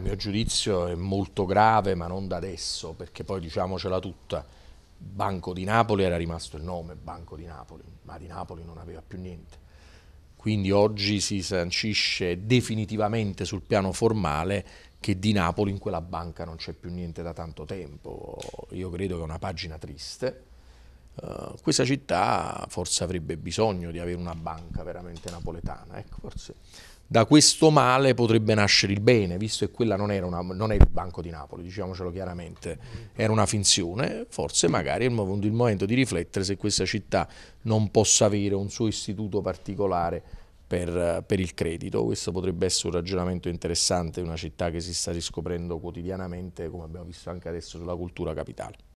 Il mio giudizio è molto grave, ma non da adesso, perché poi diciamocela tutta, Banco di Napoli era rimasto il nome Banco di Napoli, ma di Napoli non aveva più niente. Quindi oggi si sancisce definitivamente sul piano formale che di Napoli in quella banca non c'è più niente da tanto tempo. Io credo che è una pagina triste, questa città forse avrebbe bisogno di avere una banca veramente napoletana, ecco, forse da questo male potrebbe nascere il bene, visto che quella non era, una, non era, il Banco di Napoli, diciamocelo chiaramente, era una finzione, forse magari è il momento di riflettere se questa città non possa avere un suo istituto particolare per, per il credito, questo potrebbe essere un ragionamento interessante, una città che si sta riscoprendo quotidianamente, come abbiamo visto anche adesso sulla cultura capitale.